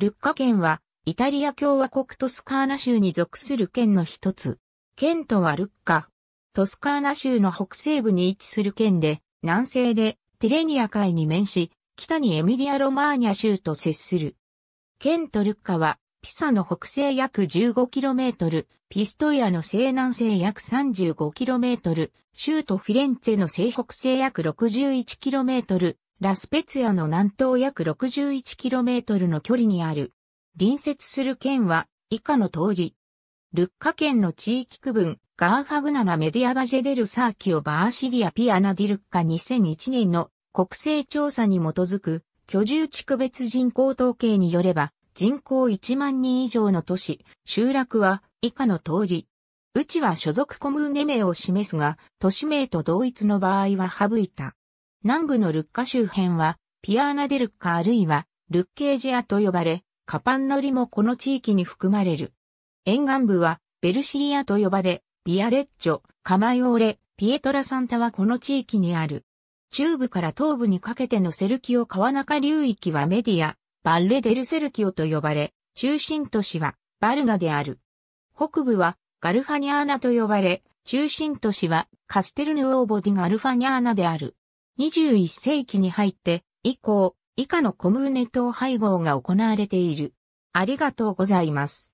ルッカ県は、イタリア共和国トスカーナ州に属する県の一つ。県とはルッカ。トスカーナ州の北西部に位置する県で、南西でテレニア海に面し、北にエミリア・ロマーニャ州と接する。県とルッカは、ピサの北西約 15km、ピストイアの西南西約 35km、州都フィレンツェの西北西約 61km、ラスペツヤの南東約 61km の距離にある。隣接する県は以下の通り。ルッカ県の地域区分、ガーファグナナメディアバジェデルサーキオバーシリアピアナディルッカ2001年の国勢調査に基づく居住地区別人口統計によれば人口1万人以上の都市、集落は以下の通り。うちは所属コムーネ名を示すが、都市名と同一の場合は省いた。南部のルッカ周辺は、ピアーナ・デルッカあるいは、ルッケージアと呼ばれ、カパンノリもこの地域に含まれる。沿岸部は、ベルシリアと呼ばれ、ビアレッジョ、カマヨーレ、ピエトラサンタはこの地域にある。中部から東部にかけてのセルキオ川中流域はメディア、バッレ・デル・セルキオと呼ばれ、中心都市はバルガである。北部はガルファニャーナと呼ばれ、中心都市はカステルヌオーボディガルファニャーナである。21世紀に入って以降、以下のコムーネ等配合が行われている。ありがとうございます。